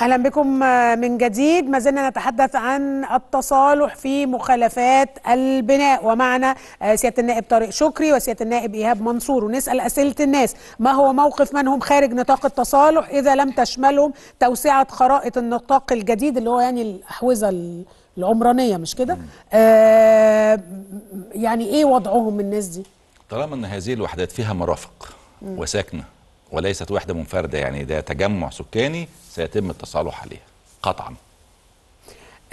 اهلا بكم آه، من جديد ما زلنا نتحدث عن التصالح في مخالفات البناء ومعنا آه، سياده النائب طارق شكري وسياده النائب ايهاب منصور ونسال اسئله الناس ما هو موقف من هم خارج نطاق التصالح اذا لم تشملهم توسعه خرائط النطاق الجديد اللي هو يعني الاحوزه العمرانيه مش كده آه يعني ايه وضعهم الناس دي طالما ان هذه الوحدات فيها مرافق وساكنه وليست وحدة منفردة يعني ده تجمع سكاني سيتم التصالح عليها قطعا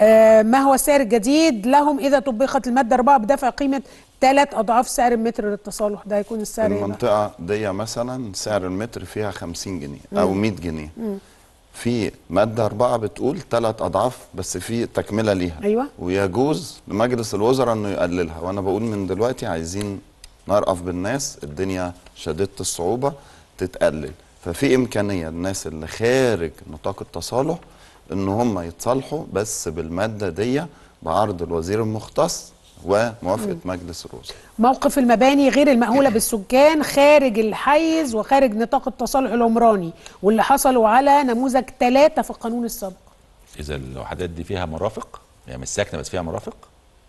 آه ما هو السعر الجديد لهم إذا طبقت المادة 4 بدفع قيمة ثلاث أضعاف سعر المتر للتصالح ده هيكون السعر المنطقة دي مثلا سعر المتر فيها 50 جنيه أو 100 جنيه في مادة 4 بتقول ثلاث أضعاف بس في تكملة ليها أيوة. ويجوز لمجلس الوزراء أنه يقللها وأنا بقول من دلوقتي عايزين نرأف بالناس الدنيا شديدة الصعوبة تتقلل ففي امكانيه الناس اللي خارج نطاق التصالح ان هم يتصالحوا بس بالماده دي بعرض الوزير المختص وموافقه مجلس الوزراء. موقف المباني غير المأهوله بالسكان خارج الحيز وخارج نطاق التصالح العمراني واللي حصلوا على نموذج ثلاثه في القانون السابق. اذا الوحدات دي فيها مرافق؟ يعني مش ساكنه بس فيها مرافق؟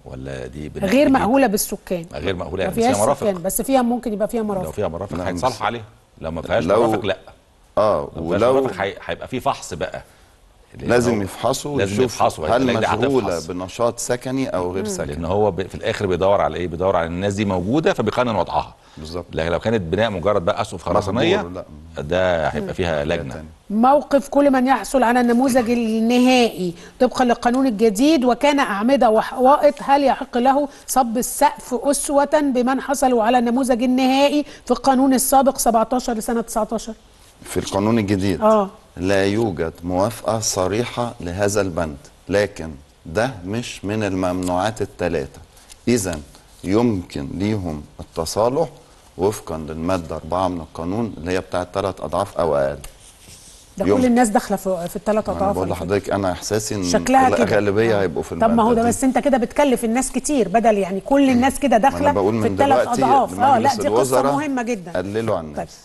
ولا دي غير مأهوله بالسكان. غير مأهوله يعني فيها مرافق. بس فيها ممكن يبقى فيها مرافق. لو فيها مرافق نعم. هيتصالحوا عليها. لو ما فيهاش لو... مرافق لا اه لو ولو هيبقى في فحص بقى لازم يفحصوا لازم يفحصوا هل مشغوله بنشاط سكني او غير سكني لان هو في الاخر بيدور على ايه بيدور على الناس دي موجوده فبيقنن وضعها بالظبط لكن لو كانت بناء مجرد بقى اسقف خرسانيه ده هيبقى فيها لجنه موقف كل من يحصل على النموذج النهائي طبقا للقانون الجديد وكان اعمده وحوائط هل يحق له صب السقف اسوه بمن حصلوا على النموذج النهائي في القانون السابق 17 لسنه 19 في القانون الجديد اه لا يوجد موافقة صريحة لهذا البند لكن ده مش من الممنوعات الثلاثة إذا يمكن ليهم التصالح وفقا للمادة 4 من القانون اللي هي بتاعت ثلاث أضعاف أو أقل ده كل الناس داخله في, في الثلاث اضعاف انا بقول لحضرتك انا احساسي ان شكلها آه. هيبقوا في طب ما هو ده بس انت كده بتكلف الناس كتير بدل يعني كل الناس كده داخله في الثلاث اضعاف اه لا دي قصه مهمه جدا قللوا عن الناس طيب.